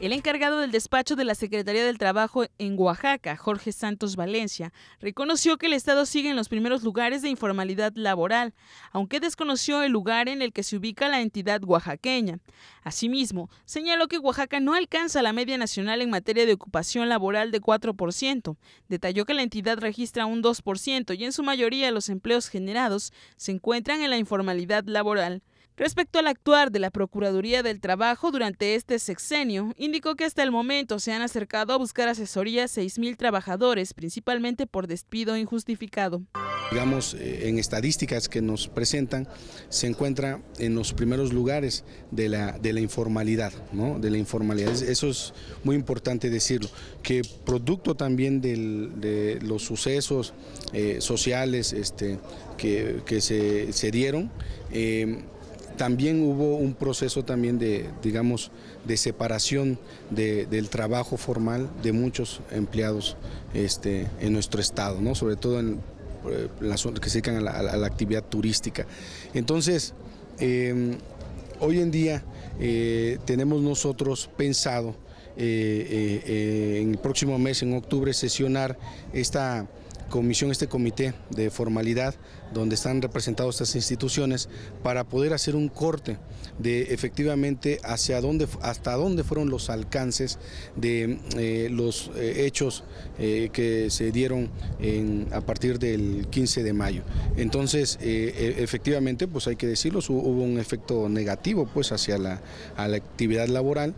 El encargado del despacho de la Secretaría del Trabajo en Oaxaca, Jorge Santos Valencia, reconoció que el Estado sigue en los primeros lugares de informalidad laboral, aunque desconoció el lugar en el que se ubica la entidad oaxaqueña. Asimismo, señaló que Oaxaca no alcanza la media nacional en materia de ocupación laboral de 4%. Detalló que la entidad registra un 2% y en su mayoría los empleos generados se encuentran en la informalidad laboral. Respecto al actuar de la Procuraduría del Trabajo durante este sexenio, indicó que hasta el momento se han acercado a buscar asesoría a 6.000 trabajadores, principalmente por despido injustificado. Digamos, eh, en estadísticas que nos presentan, se encuentra en los primeros lugares de la, de la informalidad, ¿no? De la informalidad. Eso es muy importante decirlo, que producto también de los sucesos eh, sociales este, que, se, dieron, eh, también hubo un proceso también de, digamos, de separación del trabajo formal de muchos empleados este, en nuestro estado, ¿no? sobre todo en, eh, las zonas que se dedican a la, actividad turística. Entonces, em, hoy en día eh, tenemos nosotros pensado eh, en el próximo mes, en octubre, sesionar esta comisión, este comité de formalidad donde están representadas estas instituciones para poder hacer un corte de efectivamente hacia dónde, hasta dónde fueron los alcances de eh, los eh, hechos eh, que se dieron a partir del 15 de mayo. Entonces, e, efectivamente, pues hay que decirlo, hubo un efecto negativo pues hacia la, la actividad laboral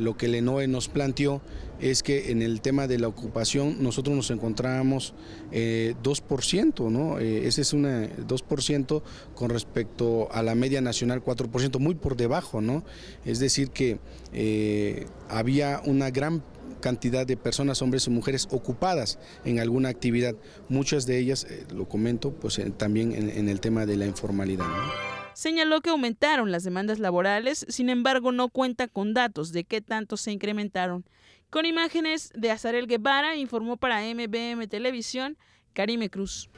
lo que LENOE nos planteó es que en el tema de la ocupación nosotros nos encontrábamos 2%, eh, ¿no? Eh, ese es un 2% con respecto a la media nacional 4%, muy por debajo, ¿no? Es decir que eh, había una gran cantidad de personas, hombres y mujeres, ocupadas en alguna actividad. Muchas de ellas, lo comento, pues también en, en el tema de la informalidad. ¿no? Señaló que aumentaron las demandas laborales, sin embargo no cuenta con datos de qué tanto se incrementaron. Con imágenes de Azarel Guevara, informó para MBM Televisión Karime Cruz.